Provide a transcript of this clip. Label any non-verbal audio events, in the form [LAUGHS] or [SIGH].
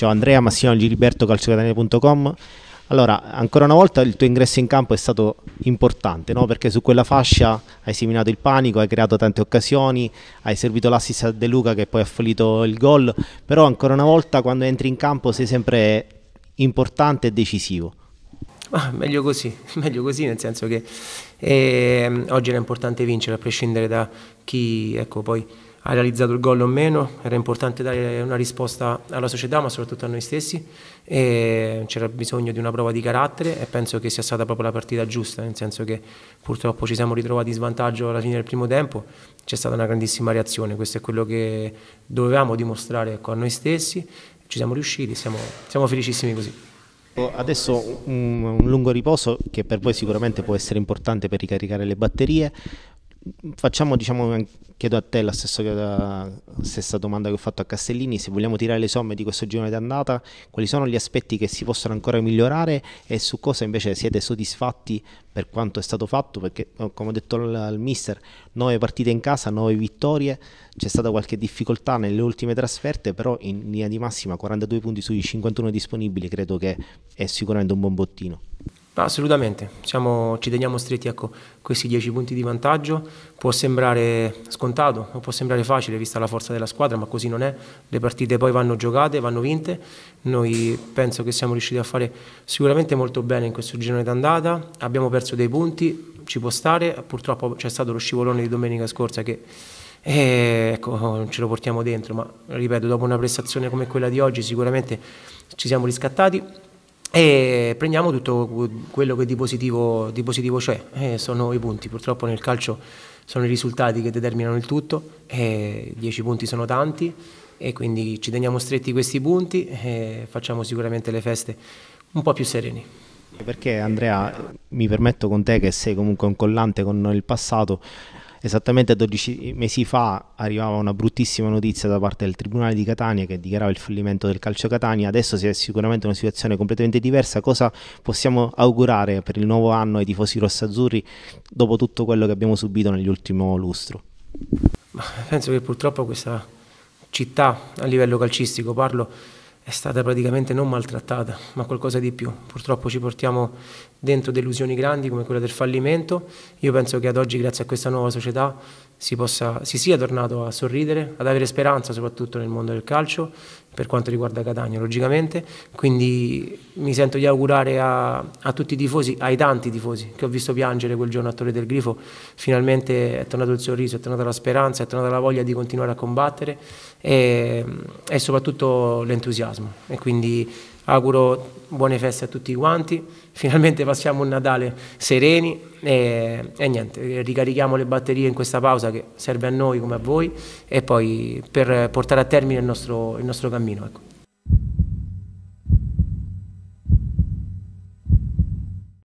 Ciao Andrea, Massimo Giliberto, calciocatanea.com. Allora, ancora una volta il tuo ingresso in campo è stato importante, no? perché su quella fascia hai seminato il panico, hai creato tante occasioni, hai servito l'assist a De Luca che poi ha fallito il gol, però ancora una volta quando entri in campo sei sempre importante e decisivo. Ah, meglio così, [LAUGHS] meglio così nel senso che eh, oggi era importante vincere a prescindere da chi ecco, poi ha realizzato il gol o meno, era importante dare una risposta alla società ma soprattutto a noi stessi c'era bisogno di una prova di carattere e penso che sia stata proprio la partita giusta, nel senso che purtroppo ci siamo ritrovati in svantaggio alla fine del primo tempo, c'è stata una grandissima reazione, questo è quello che dovevamo dimostrare con noi stessi, ci siamo riusciti, siamo, siamo felicissimi così. Adesso un, un, lungo riposo che per voi sicuramente può essere importante per ricaricare le batterie, facciamo, diciamo, chiedo a te la stessa, stessa, domanda che ho fatto a Castellini, se vogliamo tirare le somme di questo girone d'andata, quali sono gli aspetti che si possono ancora migliorare e su cosa invece siete soddisfatti per quanto è stato fatto, perché oh, come ho detto al mister, 9 partite in casa, 9 vittorie, c'è stata qualche difficoltà nelle ultime trasferte, però in linea di massima 42 punti sui 51 disponibili credo che è sicuramente un buon bottino. Assolutamente, Siamo, ci teniamo stretti ecco, questi 10 punti di vantaggio, può sembrare scontato o può sembrare facile vista la forza della squadra, ma così non è, le partite poi vanno giocate, vanno vinte, noi penso che siamo riusciti a fare sicuramente molto bene in questo girone d'andata, abbiamo perso dei punti, ci può stare, purtroppo c'è stato lo scivolone di domenica scorsa che e eh, ecco, ce lo portiamo dentro, ma ripeto, dopo una prestazione come quella di oggi sicuramente ci siamo riscattati e prendiamo tutto quello che di positivo, di positivo c'è, eh, sono i punti, purtroppo nel calcio sono i risultati che determinano il tutto, eh, dieci punti sono tanti e quindi ci teniamo stretti questi punti e facciamo sicuramente le feste un po' più sereni. Perché Andrea, mi permetto con te che sei comunque un collante con il passato, Esattamente 12 mesi fa arrivava una bruttissima notizia da parte del Tribunale di Catania che dichiarava il fallimento del calcio Catania, adesso si è sicuramente una situazione completamente diversa, cosa possiamo augurare per il nuovo anno ai tifosi rossazzurri dopo tutto quello che abbiamo subito nell'ultimo lustro? Penso che purtroppo questa città a livello calcistico, parlo è stata praticamente non maltrattata, ma qualcosa di più. Purtroppo ci portiamo dentro delusioni grandi come quella del fallimento. Io penso che ad oggi, grazie a questa nuova società, si, possa, si sia tornato a sorridere, ad avere speranza soprattutto nel mondo del calcio per quanto riguarda Catania, logicamente. Quindi mi sento di augurare a, a, tutti i tifosi, ai tanti tifosi che ho visto piangere quel giorno a Torre del Grifo, finalmente è tornato il sorriso, è tornata la speranza, è tornata la voglia di continuare a combattere e, e soprattutto l'entusiasmo. E quindi Auguro buone feste a tutti quanti, finalmente passiamo un Natale sereni e, e niente, ricarichiamo le batterie in questa pausa che serve a noi come a voi e poi per portare a termine il nostro, il nostro cammino. Ecco.